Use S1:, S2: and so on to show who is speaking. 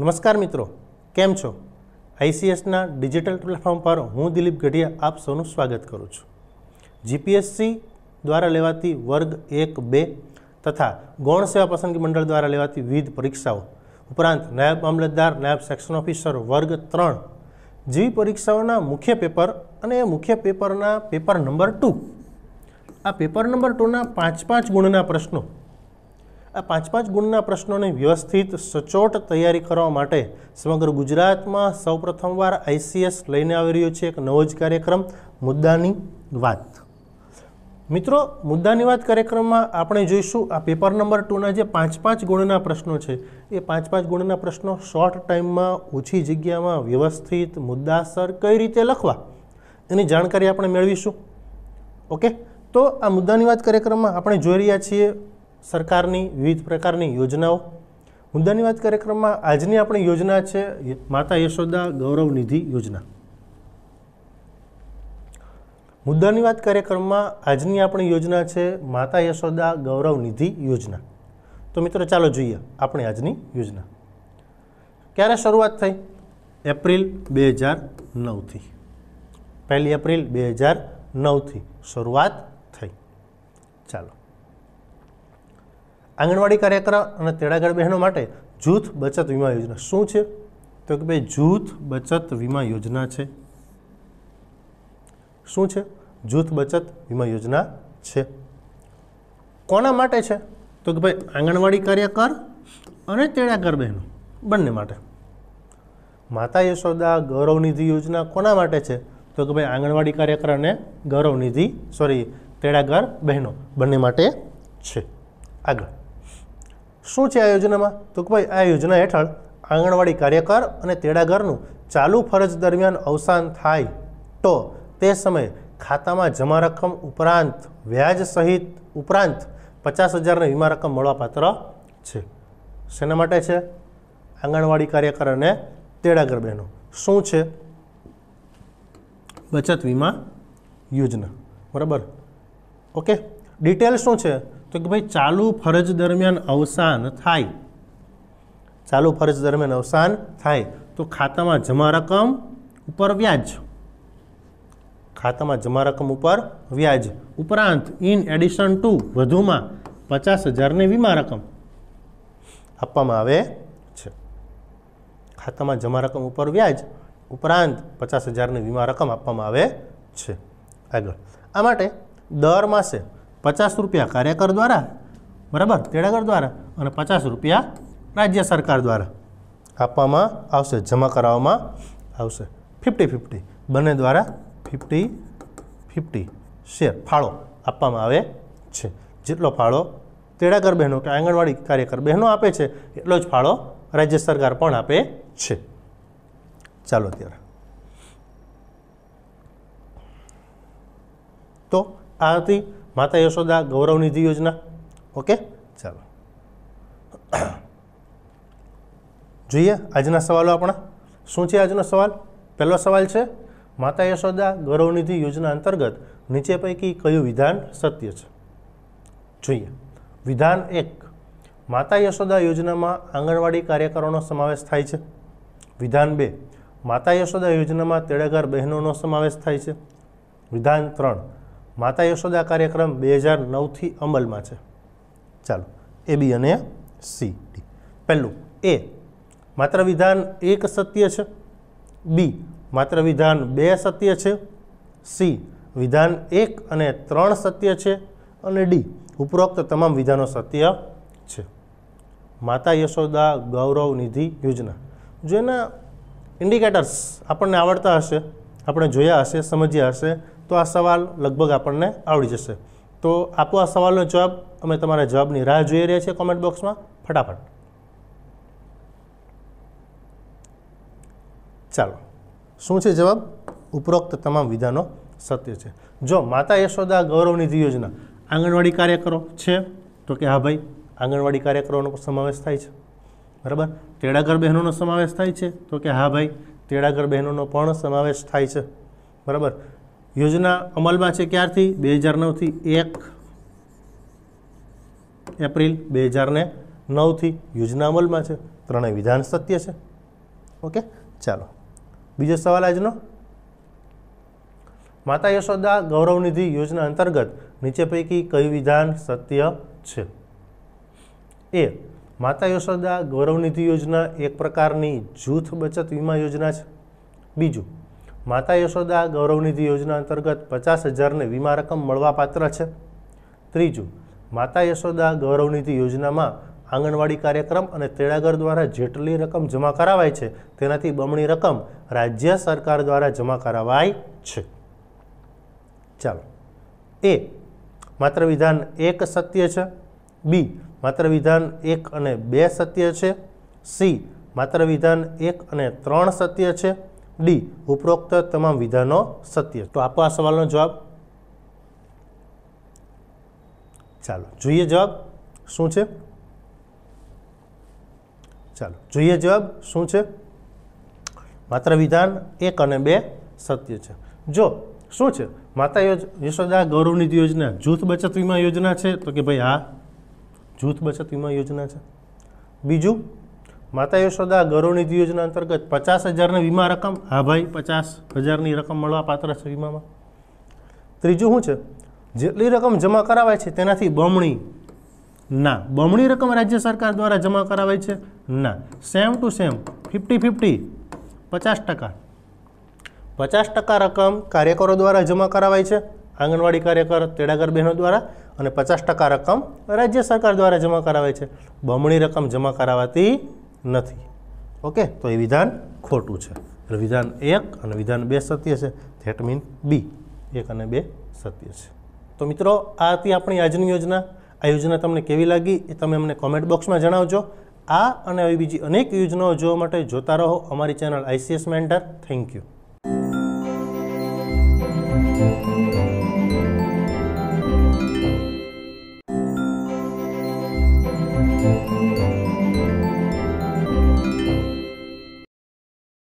S1: નમસ્કાર મિત્રો કેમ છો આઈસીએસના ડિજિટલ પ્લેટફોર્મ પર હું દિલીપ ગઢિયા આપ સૌનું સ્વાગત કરું છું જીપીએસસી દ્વારા લેવાતી વર્ગ એક બે તથા ગૌણ સેવા પસંદગી મંડળ દ્વારા લેવાતી વિવિધ પરીક્ષાઓ ઉપરાંત નાયબ મામલતદાર નાયબ સેક્શન ઓફિસર વર્ગ ત્રણ જેવી પરીક્ષાઓના મુખ્ય પેપર અને મુખ્ય પેપરના પેપર નંબર ટુ આ પેપર નંબર ટુના પાંચ પાંચ ગુણના પ્રશ્નો આ પાંચ પાંચ ગુણના પ્રશ્નોની વ્યવસ્થિત સચોટ તૈયારી કરવા માટે સમગ્ર ગુજરાતમાં સૌ પ્રથમવાર આઈસીએસ લઈને આવી રહ્યું છે એક નવો જ કાર્યક્રમ મુદ્દાની વાત મિત્રો મુદ્દાની વાત કાર્યક્રમમાં આપણે જોઈશું આ પેપર નંબર ટુના જે પાંચ પાંચ ગુણના પ્રશ્નો છે એ પાંચ પાંચ ગુણના પ્રશ્નો શોર્ટ ટાઈમમાં ઓછી જગ્યામાં વ્યવસ્થિત મુદ્દાસર કઈ રીતે લખવા એની જાણકારી આપણે મેળવીશું ઓકે તો આ મુદ્દાની વાત કાર્યક્રમમાં આપણે જોઈ રહ્યા છીએ સરકારની વિવિધ પ્રકારની યોજનાઓ મુદ્દાની વાત કાર્યક્રમમાં આજની આપણી યોજના છે માતા યશોદા ગૌરવ નિધિ યોજના મુદ્દાની વાત કાર્યક્રમમાં આજની આપણી યોજના છે માતા યશોદા ગૌરવ નિધિ યોજના તો મિત્રો ચાલો જોઈએ આપણે આજની યોજના ક્યારે શરૂઆત થઈ એપ્રિલ બે હજાર નવથી પહેલી એપ્રિલ બે હજાર નવથી શરૂઆત થઈ ચાલો આંગણવાડી કાર્યકરા અને તેડાગર બહેનો માટે જૂથ બચત વીમા યોજના શું છે તો કે ભાઈ જૂથ બચત વીમા યોજના છે શું છે જૂથ બચત વીમા યોજના છે કોના માટે છે તો કે ભાઈ આંગણવાડી કાર્યકર અને તેડાગર બહેનો બંને માટે માતા યશોદા ગૌરવનિધિ યોજના કોના માટે છે તો કે ભાઈ આંગણવાડી કાર્યકર અને ગૌરવનિધિ સોરી તેડાગર બહેનો બંને માટે છે આગળ શું છે આ યોજનામાં તો કે ભાઈ આ યોજના હેઠળ આંગણવાડી કાર્યકર અને તેડાગરનું ચાલુ ફરજ દરમિયાન અવસાન થાય તો તે સમયે ખાતામાં જમા રકમ ઉપરાંત વ્યાજ સહિત ઉપરાંત પચાસ હજારની વીમા રકમ મળવાપાત્ર છે શેના માટે છે આંગણવાડી કાર્યકર અને તેડાગર બહેનો શું છે બચત વીમા યોજના બરાબર ઓકે ડિટેલ્સ શું છે તો કે ભાઈ ચાલુ ફરજ દરમિયાન અવસાન થાય ચાલુ ફરજ દરમિયાન અવસાન થાય તો ખાતામાં જમા રકમ ઉપર વ્યાજ ખાતામાં જમા રકમ ઉપર વ્યાજ ઉપરાંત ઇન એડિશન ટુ વધુમાં પચાસ હજારની વીમા રકમ આપવામાં આવે છે ખાતામાં જમા રકમ ઉપર વ્યાજ ઉપરાંત પચાસ હજારની વીમા રકમ આપવામાં આવે છે આગળ આ માટે દર માસે પચાસ રૂપિયા કાર્યકર દ્વારા બરાબર તેડાગર દ્વારા અને પચાસ રૂપિયા રાજ્ય સરકાર દ્વારા આપવામાં આવશે જમા કરાવવામાં આવશે ફિફ્ટી ફિફ્ટી બંને દ્વારા ફિફ્ટી ફિફ્ટી શેર ફાળો આપવામાં આવે છે જેટલો ફાળો તેડાગર બહેનો કે આંગણવાડી કાર્યકર બહેનો આપે છે એટલો જ ફાળો રાજ્ય સરકાર પણ આપે છે ચાલો અત્યારે તો આ હતી માતા યશોદા ગૌરવનિધિ યોજના ઓકે ચાલો જોઈએ આજના સવાલો આપણા શું છે આજનો સવાલ પહેલો સવાલ છે માતા યશોદા ગૌરવનિધિ યોજના અંતર્ગત નીચે પૈકી કયું વિધાન સત્ય છે જોઈએ વિધાન એક માતા યશોદા યોજનામાં આંગણવાડી કાર્યકરોનો સમાવેશ થાય છે વિધાન બે માતા યશોદા યોજનામાં તેડાગાર બહેનોનો સમાવેશ થાય છે વિધાન ત્રણ માતા યશોદા કાર્યક્રમ બે હજાર નવથી અમલમાં છે ચાલો એ બી અને સી ડી પહેલું એ માત્ર વિધાન એક સત્ય છે બી માત્ર વિધાન બે સત્ય છે સી વિધાન એક અને ત્રણ સત્ય છે અને ડી ઉપરોક્ત તમામ વિધાનો સત્ય છે માતા યશોદા ગૌરવ નિધિ યોજના જો એના ઇન્ડિકેટર્સ આપણને આવડતા હશે આપણે જોયા હશે સમજ્યા હશે તો આ સવાલ લગભગ આપણને આવડી જશે તો આપો આ સવાલનો જવાબ અમે તમારા જવાબની રાહ જોઈ રહ્યા છીએ કોમેન્ટ બોક્સમાં ફટાફટ ચાલો શું છે જવાબ ઉપરોક્ત તમામ વિધાનો સત્ય છે જો માતા યશોદા ગૌરવનિધિ યોજના આંગણવાડી કાર્યકરો છે તો કે હા ભાઈ આંગણવાડી કાર્યકરોનો સમાવેશ થાય છે બરાબર તેડાગર બહેનોનો સમાવેશ થાય છે તો કે હા ભાઈ તેડાગર બહેનોનો પણ સમાવેશ થાય છે બરાબર યોજના અમલમાં છે ક્યારથી બે હજાર નવથી એક એપ્રિલ બે હજાર ને નવથી યોજના અમલમાં છે ત્રણેય વિધાન સત્ય છે ઓકે ચાલો બીજો સવાલ આજનો માતા યશોદા ગૌરવનિધિ યોજના અંતર્ગત નીચે પૈકી કયું વિધાન સત્ય છે એ માતા યશોદા ગૌરવનિધિ યોજના એક પ્રકારની જૂથ બચત વીમા યોજના છે બીજું માતા યશોદા ગૌરવનિધિ યોજના અંતર્ગત પચાસ હજારને વીમા રકમ મળવાપાત્ર છે ત્રીજું માતા યશોદા ગૌરવનિધિ યોજનામાં આંગણવાડી કાર્યક્રમ અને તેડાગર દ્વારા જેટલી રકમ જમા કરાવાય છે તેનાથી બમણી રકમ રાજ્ય સરકાર દ્વારા જમા કરાવાય છે ચાલો એ માત્ર વિધાન એક સત્ય છે બી માત્ર વિધાન એક અને બે સત્ય છે સી માત્ર વિધાન એક અને ત્રણ સત્ય છે ડી ઉપરોક્ત તમામ વિધાનો સત્ય તો આપો આ સવાલનો જવાબ ચાલો જોઈએ જવાબ શું છે ચાલો જોઈએ જવાબ શું છે માત્ર વિધાન એક અને બે સત્ય છે જો શું છે માતા યશોદા ગૌરવનિધિ યોજના જૂથ બચત વીમા યોજના છે તો કે ભાઈ હા જૂથ બચત વીમા યોજના છે બીજું માતા યશોદા ગૌરવનિધિ યોજના અંતર્ગત પચાસ હજારની વીમા રકમ હા ભાઈ પચાસ હજારની રકમ મળવા પાત્ર છે વીમામાં ત્રીજું શું છે જેટલી રકમ જમા કરાવાય છે તેનાથી બમણી ના બમણી રકમ રાજ્ય સરકાર દ્વારા જમા કરાવાય છે ના same to same fifty fifty પચાસ ટકા પચાસ ટકા રકમ કાર્યકરો દ્વારા જમા કરાવાય છે આંગણવાડી કાર્યકર તેડાગર બહેનો દ્વારા અને પચાસ ટકા રકમ રાજ્ય સરકાર દ્વારા જમા કરાવાય છે બમણી રકમ જમા કરાવાતી નથી ઓકે તો એ વિધાન ખોટું છે એટલે વિધાન એક અને વિધાન બે સત્ય છે ધેટ મીન બી એક અને બે સત્ય છે તો મિત્રો આ હતી આપણી આજની યોજના આ યોજના તમને કેવી લાગી એ તમે અમને કોમેન્ટ બોક્સમાં જણાવજો આ અને આવી બીજી અનેક યોજનાઓ જોવા માટે જોતા રહો અમારી channel ICS mentor thank you